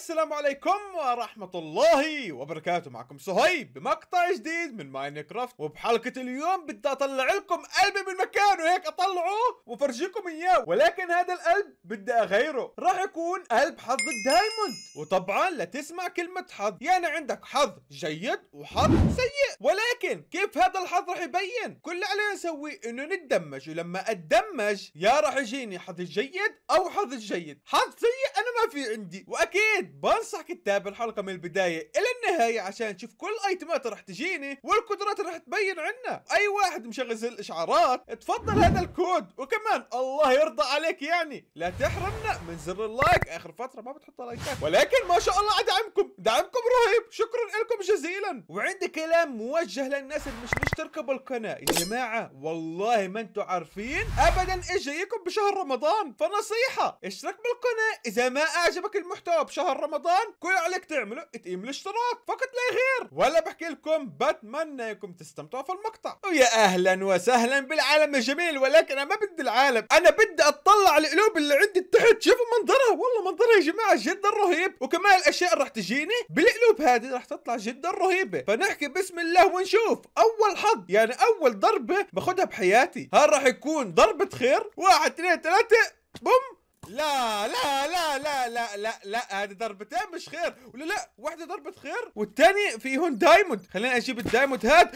السلام عليكم ورحمة الله وبركاته معكم سهيب بمقطع جديد من ماينكرافت وبحلقة اليوم بدي اطلع لكم قلبي من مكانه هيك اطلعه وفرجيكم اياه ولكن هذا القلب بدي اغيره راح يكون قلب حظ الدايموند وطبعا لا تسمع كلمة حظ يعني عندك حظ جيد وحظ سيء ولكن كيف هذا الحظ راح يبين كل اللي علينا نسوي انه نتدمج ولما اتدمج يا راح يجيني حظ الجيد او حظ الجيد حظ سيء انا ما في عندي واكيد بنصحك تتابع الحلقة من البداية إلى النهاية عشان تشوف كل الايتمات اللي راح تجيني والقدرات اللي راح تبين عنا أي واحد مشغل زي الإشعارات تفضل هذا الكود وكمان الله يرضى عليك يعني لا تحرمنا من زر اللايك آخر فترة ما بتحط لايكات ولكن ما شاء الله على دعمكم دعمكم رهيب شكرا لكم جزيلا وعندي كلام موجه للناس اللي مش مشتركة بالقناة يا جماعة والله ما انتم عارفين أبدا إيش جايكم بشهر رمضان فنصيحة اشترك بالقناة إذا ما أعجبك المحتوى بشهر رمضان كل عليك تعمله تقيم الاشتراك فقط لا غير ولا بحكي لكم بتمنى انكم تستمتعوا في المقطع ويا اهلا وسهلا بالعالم الجميل ولكن انا ما بدي العالم انا بدي اطلع على القلوب اللي عندي تحت شوفوا منظرها والله منظرها يا جماعه جدا رهيب وكمان الاشياء اللي رح تجيني بالقلوب هذه رح تطلع جدا رهيبه فنحكي بسم الله ونشوف اول حظ يعني اول ضربه باخذها بحياتي هل رح يكون ضربه خير واحد اثنين ثلاثه بوم لا لا لا لا لا لا لا هذه ضربتين مش خير ولا لا واحده ضربه خير والثاني فيهن دايموند خلينا اجيب الدايموند هاد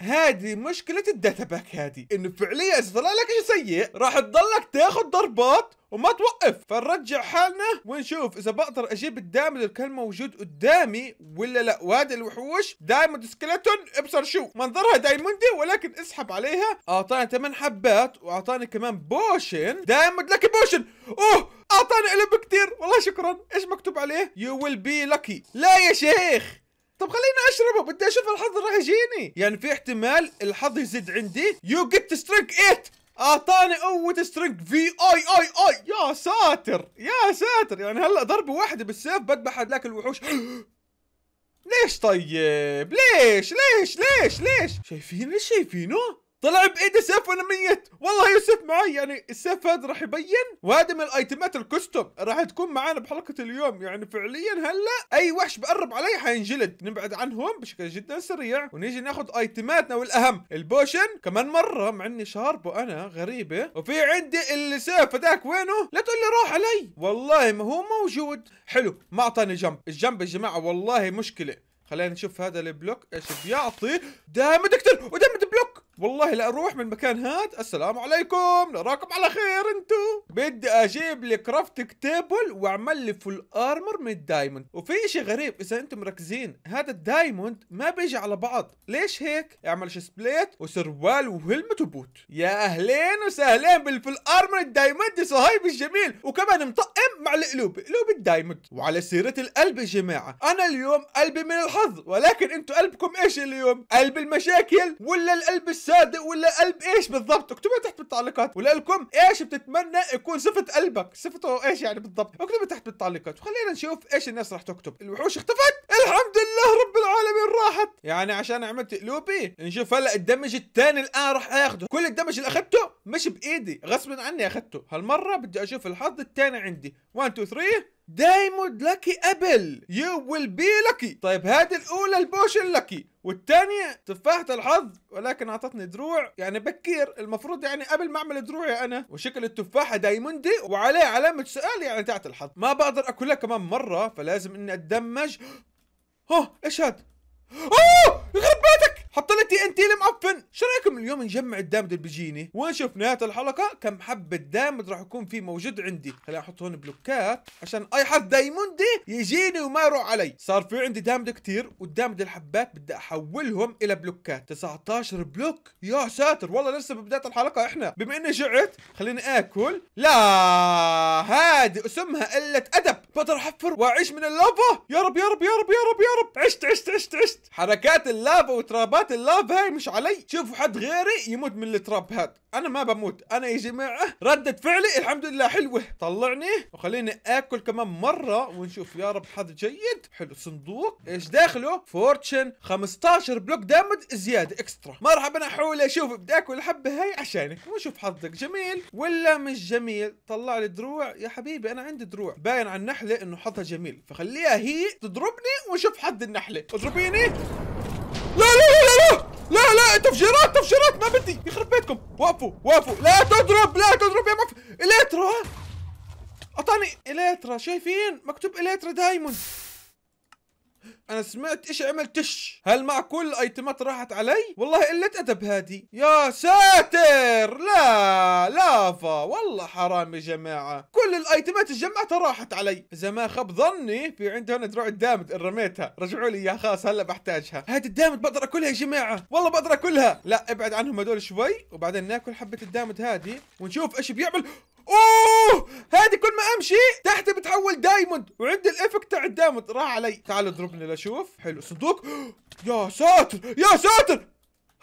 هذه مشكلة الداتا باك هذه انه فعليا اذا طلع لك شيء سيء راح تضلك تاخذ ضربات وما توقف فنرجع حالنا ونشوف اذا بقدر اجيب الدامج اللي كان موجود قدامي ولا لا وهذا الوحوش دايموند سكلتون ابصر شو منظرها دايموندي ولكن اسحب عليها اعطاني 8 حبات واعطاني كمان بوشن دايموند لك بوشن اوه اعطاني قلب كثير والله شكرا ايش مكتوب عليه يو ويل بي لكي لا يا شيخ طب خليني اشربه بدي اشوف الحظ راح يجيني يعني في احتمال الحظ يزيد عندي يو جيت سترينج 8 اعطاني قوة سترينج في اي اي اي يا ساتر يا ساتر يعني هلا ضربة واحدة بالسيف بذبح هذاك الوحوش ليش طيب ليش ليش ليش ليش شايفين ليش شايفينه طلع بايده سيف وانا ميت والله يوسف معي يعني السيف هذا راح يبين وهذا من الايتمات الكستوم راح تكون معانا بحلقه اليوم يعني فعليا هلا اي وحش بقرب علي حينجلد نبعد عنهم بشكل جدا سريع ونيجي ناخذ ايتماتنا والاهم البوشن كمان مره مع اني شاربه انا غريبه وفي عندي السيف هذاك وينه لا تقول لي راح علي والله ما هو موجود حلو ما اعطاني جنب الجنب يا جماعه والله مشكله خلينا نشوف هذا البلوك ايش بيعطي دام دكتور ودم بلوك والله لا اروح من مكان هاد السلام عليكم نراكم على خير انتو بدي اجيب لي كرافتك تيبل واعمل لي فول ارمر من الدايموند وفي شيء غريب اذا انتم مركزين هذا الدايموند ما بيجي على بعض ليش هيك اعمل سبليت وسروال وهلمت وبوت يا اهلين وسهلين بالفول ارمر الدايموند صهيب الجميل وكمان مطقم مع القلوب قلوب الدايموند وعلى سيره القلب يا جماعه انا اليوم قلبي من الحظ ولكن انتم قلبكم ايش اليوم قلب المشاكل ولا القلب الس صادق ولا قلب ايش بالضبط اكتبها تحت بالتعليقات ولكم ايش بتتمنى يكون صفة قلبك صفته ايش يعني بالضبط اكتبها تحت بالتعليقات وخلينا نشوف ايش الناس راح تكتب الوحوش اختفت الحمد لله رب العالمين راحت يعني عشان عملت قلوبي نشوف هلا الدمج الثاني الان راح اخده كل الدمج اللي اخذته مش بايدي غصب عني اخذته هالمره بدي اشوف الحظ الثاني عندي 1 2 3 دايموند لكي ابل يو ويل بي لكي طيب هذه الاولى البوشن لكي والثانية تفاحة الحظ ولكن اعطتني دروع يعني بكير المفروض يعني قبل ما اعمل دروعي انا وشكل التفاحة دايموندي وعليه علامة سؤال يعني تاعت الحظ ما بقدر اكلها كمان مرة فلازم اني اتدمج ها ايش هاد؟ اوه يخرب بيتك حط لي تي ان تي المعفن شو رايكم اليوم نجمع الدامد اللي بيجيني ونشوف نهايه الحلقه كم حبه دامد راح يكون في موجود عندي خليني احط هون بلوكات عشان اي حد دايموندي يجيني وما يروح علي صار في عندي دامد كتير والدامد الحبات بدي احولهم الى بلوكات 19 بلوك يا ساتر والله لسه ببدايه الحلقه احنا بما اني جعت خليني اكل لا هذه اسمها قله ادب بقدر احفر واعيش من اللافا يا رب يا رب يا رب يا رب يا رب عشت عشت عشت عشت حركات اللافا وترابات ترابات اللافا هاي مش علي شوفوا حد غيري يموت من التراب هاد انا ما بموت انا يا جماعه ردة فعلي الحمد لله حلوه طلعني وخليني اكل كمان مره ونشوف يا رب حد جيد حلو صندوق ايش داخله فورتشن 15 بلوك دامج زياده اكسترا مرحبا احول شوف بدي اكل الحبه هاي عشانك ونشوف حظك جميل ولا مش جميل طلع لي دروع يا حبيبي انا عندي دروع باين على النحله انه حظها جميل فخليها هي تضربني ونشوف حظ النحله اضربيني تفجيرات تفجيرات ما بدي يخرب بيتكم وقفوا وقفوا لا تضرب لا تضرب يا مف اليترا اعطاني اليترا شايفين مكتوب اليترا دايموند انا سمعت ايش عمل تش هل مع كل الايتمات راحت علي والله قله ادب هادي يا ساتر لا لافا والله حرام يا جماعه كل الايتمات جمعتها راحت علي اذا ما خب ظني في عندي هنا دروع الدامت ان رميتها رجعوا لي اياها خلاص هلا بحتاجها هادي الدامت بقدر اكلها يا جماعه والله بقدر اكلها لا ابعد عنهم هدول شوي وبعدين ناكل حبه الدامت هادي ونشوف ايش بيعمل اوه هذه كل ما امشي تحت بتحول دايموند وعندي الافكت تاع الدايموند راح علي تعال اضربني لاشوف حلو صندوق يا ساتر يا ساتر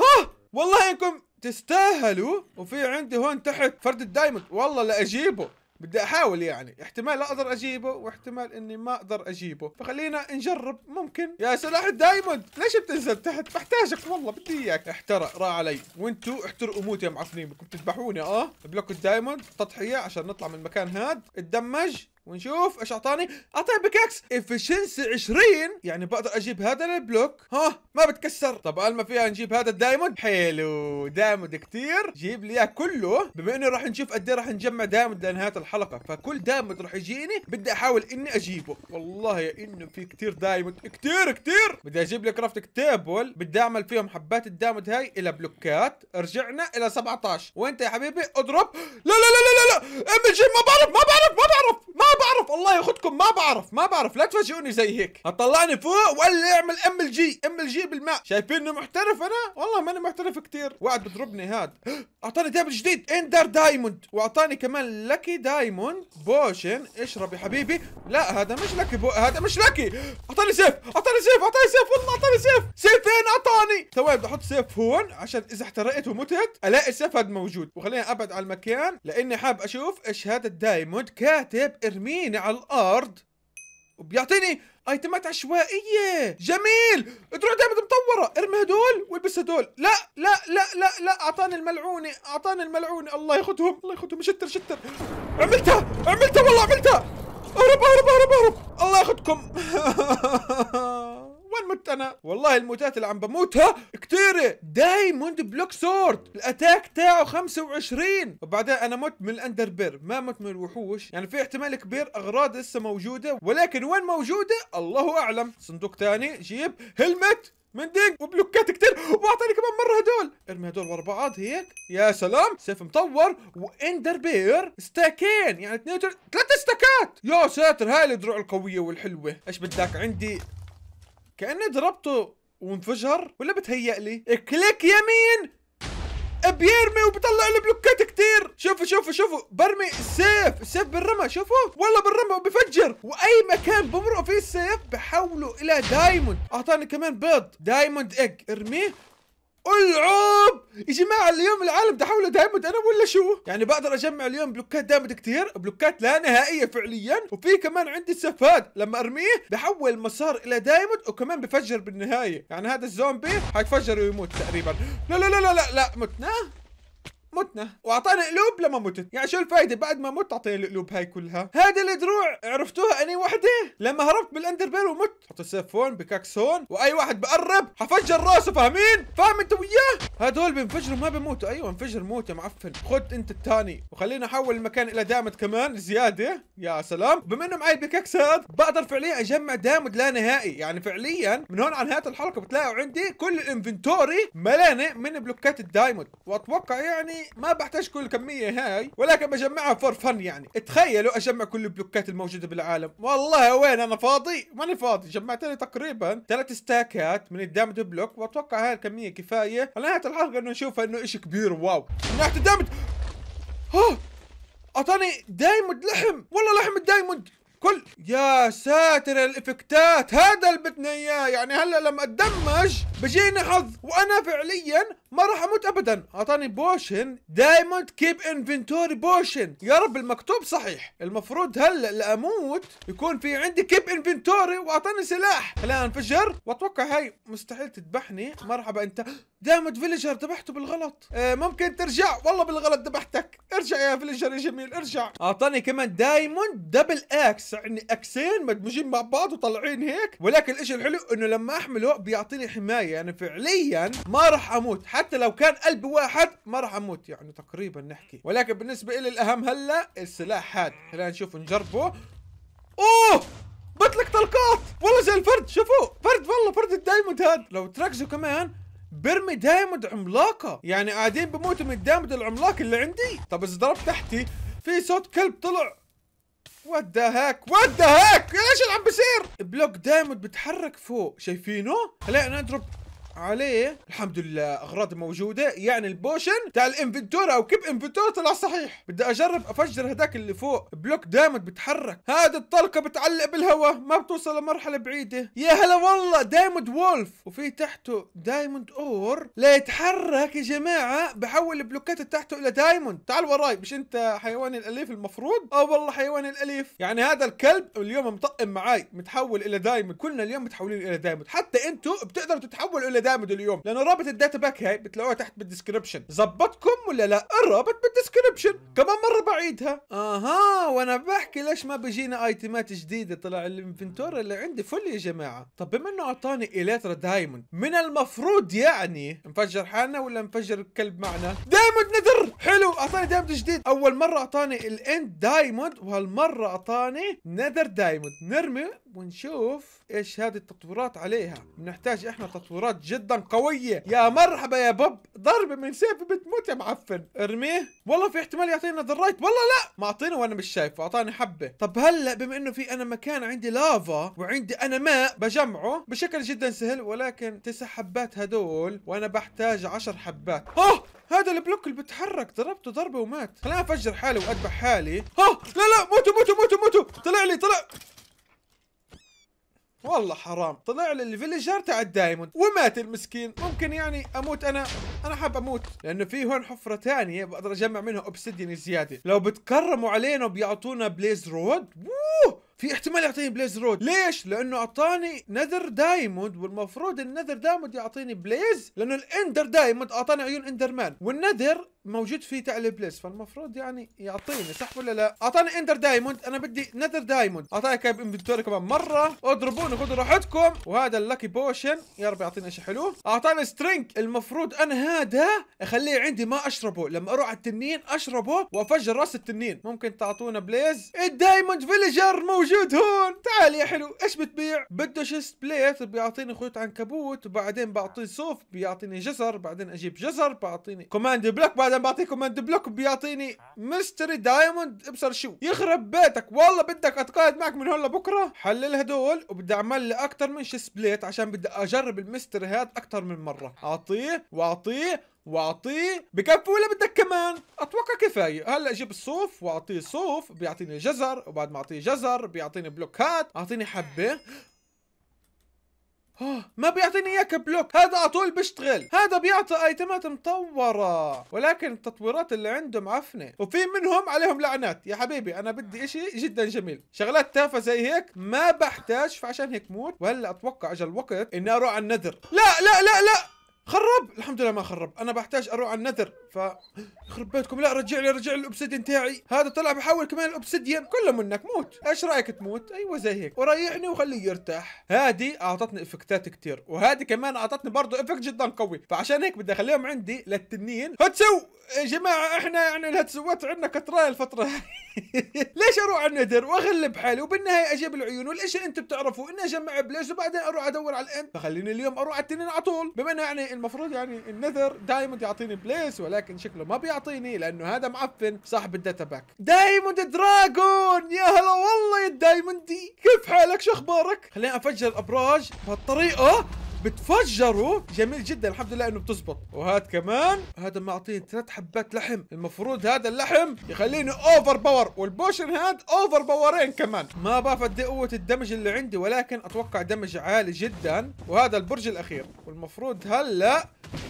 ها والله انكم تستاهلوا وفي عندي هون تحت فرد الدايموند والله لا اجيبه بدي احاول يعني احتمال اقدر اجيبه واحتمال اني ما اقدر اجيبه فخلينا نجرب ممكن يا سلاح الدايموند ليش بتنزل تحت بحتاجك والله بدي اياك احترق راح علي وانتو احترقوا موت يا معفنين بدكم تذبحوني اه بلوك الدايموند تضحيه عشان نطلع من المكان هاد اتدمج ونشوف ايش اعطاني اعطاني بكاكس افشنسي 20 يعني بقدر اجيب هذا البلوك ها ما بتكسر طب ما فيها نجيب هذا الدايموند حلو دايموند كثير جيب لي اياه كله بما انه راح نشوف قد ايه راح نجمع دايموند لنهايه الحلقه فكل دايموند راح يجيني بدي احاول اني اجيبه والله يا انه في كثير دايموند كثير كثير بدي اجيب لي كرافتك تيبل بدي اعمل فيهم حبات الدايموند هاي الى بلوكات رجعنا الى 17 وانت يا حبيبي اضرب لا لا لا, لا ام جي ما بعرف ما بعرف ما بعرف ما بعرف الله ياخذكم ما بعرف ما بعرف لا تفاجئوني زي هيك هطلعني فوق ولا اعمل ام الجي ام الجي بالماء شايفين انه محترف انا والله ماني محترف كثير وقعد بضربني هاد اعطاني دابل جديد اندر دايموند واعطاني كمان لكي دايموند بوشن اشرب يا حبيبي لا هذا مش لكي بو... هذا مش لكي اعطاني سيف اعطاني سيف اعطاني سيف والله اعطاني سيف سيفين اعطاني ثواني بدي احط سيف هون عشان اذا احترقت ومتت الاقي السيف هذا موجود وخليني ابعد على المكان لاني حاب اشوف ايش هذا الدايموند كاتب ارميني على الارض وبيعطيني ايتمات عشوائيه جميل تروح دايموند مطوره ارمي هدول والبس هدول لا لا لا لا لا اعطاني الملعونه اعطاني الملعونه الله ياخذهم الله ياخذهم شتر شتر عملتها عملتها والله عملتها اهرب اهرب اهرب اهرب الله ياخذكم وين مت انا والله الموتات اللي عم بموتها كثيره دايموند بلوك سورد الاتاك تاعه 25 وبعدين انا مت من الاندر بير ما مت من الوحوش يعني في احتمال كبير اغراض لسه موجوده ولكن وين موجوده الله اعلم صندوق ثاني جيب هلمت دينج وبلوكات كثير واعطاني كمان مره هدول ارمي هدول ورا بعض هيك يا سلام سيف مطور واندر بير ستاكين يعني اثنين ثلاث ستاكات يا ساتر هاي الدروع القويه والحلوه ايش بدك عندي كأني ضربته وانفجر ولا بتهيأ لي كليك يمين بيرمي وبطلع له بلوكات كتير شوفوا شوفوا شوفوا برمي السيف السيف بالرمى شوفوا والله بالرمى وبفجر واي مكان بمرق فيه السيف بحوله الى دايموند اعطاني كمان بيض دايموند ايج ارميه العب يا جماعه اليوم العالم تحول دايمت انا ولا شو يعني بقدر اجمع اليوم بلوكات دايمت كثير بلوكات لا نهائيه فعليا وفي كمان عندي سفاد لما ارميه بحول مسار الى دايمت وكمان بفجر بالنهايه يعني هذا الزومبي حيفجر ويموت تقريبا لا لا لا لا لا, لا متنا متنا واعطانا قلوب لما متت يعني شو الفايده بعد ما مت اعطيني القلوب هاي كلها هذه الدروع عرفتوها اني وحده لما هربت بالاندربير ومت حط السيف هون بكاكس هون واي واحد بقرب حفجر راسه فاهمين فاهم انت وياه هدول بينفجروا ما بيموتوا ايوه انفجر موت يا معفن خد انت الثاني وخلينا احول المكان الى دامت كمان زياده يا سلام بما انه معي بكاكسات بقدر فعليا اجمع دامت لا نهائي يعني فعليا من هون عن هات الحلقه بتلاقوا عندي كل الانفنتوري ملانه من بلوكات الدايموند واتوقع يعني ما بحتاج كل الكميه هاي ولكن بجمعها فور فن يعني تخيلوا اجمع كل البلوكات الموجوده بالعالم والله وين انا فاضي ماني فاضي جمعت لي تقريبا ثلاث ستاكات من الدامج بلوك واتوقع هاي الكميه كفايه نهايه الحلقه انه نشوف انه شيء كبير واو من ناحيه الدامج ها اعطاني دايموند لحم والله لحم الدايموند كل يا ساتر الافكتات هذا اللي بدنا اياه يعني هلا لما اتدمج بيجيني حظ وانا فعليا ما راح اموت ابدا اعطاني بوشن دايموند كيب انفنتوري بوشن يا رب المكتوب صحيح المفروض هلا لاموت يكون في عندي كيب انفنتوري واعطاني سلاح هلا انفجر واتوقع هاي مستحيل تذبحني مرحبا انت دايموند فيليجر ذبحته بالغلط آه ممكن ترجع والله بالغلط ذبحتك ارجع يا فيليجر يا جميل ارجع اعطاني كمان دايموند دبل اكس يعني اكسين مدموجين مع بعض وطالعين هيك ولكن الاشي الحلو انه لما احمله بيعطيني حمايه يعني فعليا ما راح اموت حتى لو كان قلبي واحد ما راح اموت يعني تقريبا نحكي ولكن بالنسبه لي الاهم هلا السلاح هذا خلينا نشوف نجربه اوه بطلق طلقات والله زي الفرد شوفوا فرد والله فرد الدايموند هذا لو تركزوا كمان برمي دايموند عملاقه يعني قاعدين بموتوا من الدايموند العملاق اللي عندي طب اذا ضربت تحتي في صوت كلب طلع وات ذا هاك وات ذا هاك ايش اللي عم بصير بلوك دايموند بتحرك فوق شايفينه خلينا نضرب عليه الحمد لله اغراض موجوده يعني البوشن تاع الانفنتور او كيب انفنتور طلع صحيح بدي اجرب افجر هداك اللي فوق بلوك دايما بتحرك هذه الطلقه بتعلق بالهواء ما بتوصل لمرحله بعيده يا هلا والله دايموند وولف وفي تحته دايموند اور ليتحرك يا جماعه بحول البلوكات اللي تحته الى دايموند تعال وراي مش انت حيواني الاليف المفروض اه والله حيواني الاليف يعني هذا الكلب اليوم مطقم معي متحول الى دايموند كلنا اليوم متحولين الى دايموند حتى انتم بتقدروا تتحولوا الى تدامده اليوم لانه رابط الداتا باك هاي بتلاقوها تحت بالديسكربشن زبطكم ولا لا الرابط بالديسكربشن كمان مره بعيدها اها وانا بحكي ليش ما بيجينا ايتمات جديده طلع الانفنتور اللي عندي فل يا جماعه طب بما انه اعطاني اليترا دايموند من المفروض يعني نفجر حالنا ولا نفجر الكلب معنا دايموند نذر حلو اعطاني دايموند جديد اول مره اعطاني الاند دايموند وهالمره اعطاني نذر دايموند نرمي ونشوف ايش هذه التطويرات عليها بنحتاج احنا تطويرات جدا قويه يا مرحبا يا بوب ضربه من سيفي بتموت يا معفن ارميه والله في احتمال يعطينا ذرايت والله لا ما اعطينا وانا مش شايفه اعطاني حبه طب هلا بما انه في انا مكان عندي لافا وعندي انا ماء بجمعه بشكل جدا سهل ولكن تسع حبات هدول وانا بحتاج عشر حبات اه هذا البلوك اللي بتحرك ضربته ضربه ومات خليني افجر حالي واذبح حالي ها لا لا موتوا موتوا موتوا موتوا طلع لي طلع والله حرام طلع لي الفيليجر تاع الدايموند ومات المسكين ممكن يعني اموت انا انا حاب اموت لانه في هون حفره ثانيه بقدر اجمع منها اوبسيديان زياده لو بتكرموا علينا وبيعطونا بليز رود ووه في احتمال يعطيني بليز رود ليش لانه اعطاني نذر دايموند والمفروض النذر دايموند يعطيني بليز لانه الاندر دايموند اعطاني عيون اندر مان والنذر موجود في تاع بليز فالمفروض يعني يعطيني صح ولا لا اعطاني اندر دايموند انا بدي نذر دايموند اعطاني كاب انفنتوري كمان مره اضربوني خذوا راحتكم وهذا اللاكي بوشن يا رب يعطيني شيء حلو اعطاني سترينج المفروض انا هذا اخليه عندي ما اشربه لما اروح على التنين اشربه وافجر راس التنين ممكن تعطونا بليز الدايموند فيليجر موجود موجود هون تعال يا حلو ايش بتبيع بده شيست بليت بيعطيني خيوط عنكبوت وبعدين بعطيه صوف بيعطيني جزر بعدين اجيب جزر بعطيني كوماند بلوك بعدين بعطيه كوماند بلوك بيعطيني ميستري دايموند ابصر شو يخرب بيتك والله بدك اتقاعد معك من هون لبكره حلل هدول وبدي اعمل لي اكثر من شيست بليت عشان بدي اجرب الميستري هاد اكثر من مره اعطيه واعطيه واعطيه بكفي ولا بدك كمان اتوقع كفايه هلا اجيب الصوف واعطيه صوف بيعطيني جزر وبعد ما اعطيه جزر بيعطيني بلوكات اعطيني حبه آه، ما بيعطيني اياه كبلوك هذا على طول بيشتغل هذا بيعطي ايتمات مطوره ولكن التطويرات اللي عنده معفنه وفي منهم عليهم لعنات يا حبيبي انا بدي اشي جدا جميل شغلات تافهه زي هيك ما بحتاج فعشان هيك موت وهلا اتوقع اجى الوقت اني اروح على النذر لا لا لا لا خرب الحمد لله ما خرب انا بحتاج اروح على النذر ف يخرب بيتكم لا رجع لي رجع لي الاوبسيديان تاعي هذا طلع بحاول كمان الاوبسيديان كله منك موت ايش رايك تموت ايوه زي هيك وريحني وخليه يرتاح هذه اعطتني افكتات كثير وهذه كمان اعطتني برضه افكت جدا قوي فعشان هيك بدي اخليهم عندي للتنين هتسو يا جماعه احنا يعني الهتسوات عندنا كتراي الفتره ليش اروح على النذر واغلب بحالي وبالنهايه اجيب العيون والاشي انت بتعرفوا اني اجمع بلاش وبعدين اروح ادور على الانت فخليني اليوم اروح على التنين على طول بما انه يعني المفروض يعني النذر دايموند يعطيني بليس ولكن شكله ما بيعطيني لانه هذا معفن صاحب الداتا باك دايموند دراجون يا هلا والله يا دايموندي كيف حالك شو اخبارك خليني افجر الابراج بهالطريقه بتفجروا جميل جدا الحمد لله انه بتزبط وهذا كمان هذا معطيني ثلاث حبات لحم المفروض هذا اللحم يخليني اوفر باور والبوشن هاد اوفر باورين كمان ما بعرف قد إيه قوه الدمج اللي عندي ولكن اتوقع دمج عالي جدا وهذا البرج الاخير والمفروض هلا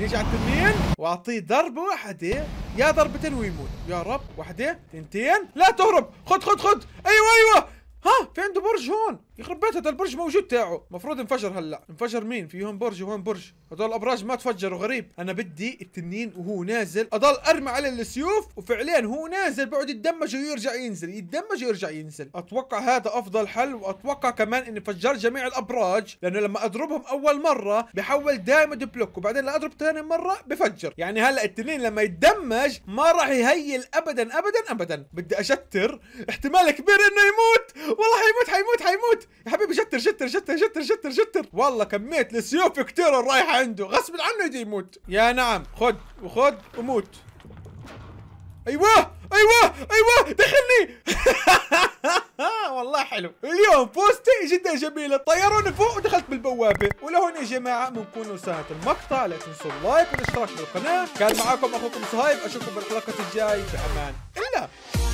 نيجي على التنين واعطيه ضربه واحده يا ضربتين ويموت يا رب واحده تنتين لا تهرب خد خد خد ايوه ايوه ها في عنده برج هون يخرب بيت هذا البرج موجود تاعه المفروض انفجر هلا انفجر مين فيهم برج وهون برج هذول الابراج ما تفجروا غريب انا بدي التنين وهو نازل اضل ارمي عليه السيوف وفعليا هو نازل بيقعد يتدمج ويرجع ينزل يتدمج ويرجع ينزل اتوقع هذا افضل حل واتوقع كمان اني فجر جميع الابراج لانه لما اضربهم اول مره بحول دائما بلوك وبعدين لما اضرب ثاني مره بفجر يعني هلا التنين لما يتدمج ما راح يهيل ابدا ابدا ابدا بدي اشتر احتمال كبير انه يموت والله حيموت حيموت حيموت يا حبيبي جتر جتر جتر جتر جتر جتر والله كمية السيوف كتير رايحة عنده غصب عنه يجي يموت يا نعم خد وخد وموت ايوه ايوه ايوه دخلني والله حلو اليوم بوستي جدا جميله طيروني فوق ودخلت بالبوابه ولهون يا جماعه بنكون وصلت المقطع لا تنسوا اللايك والاشتراك بالقناه كان معاكم اخوكم صهيب اشوفكم بالحلقه الجاي بامان الا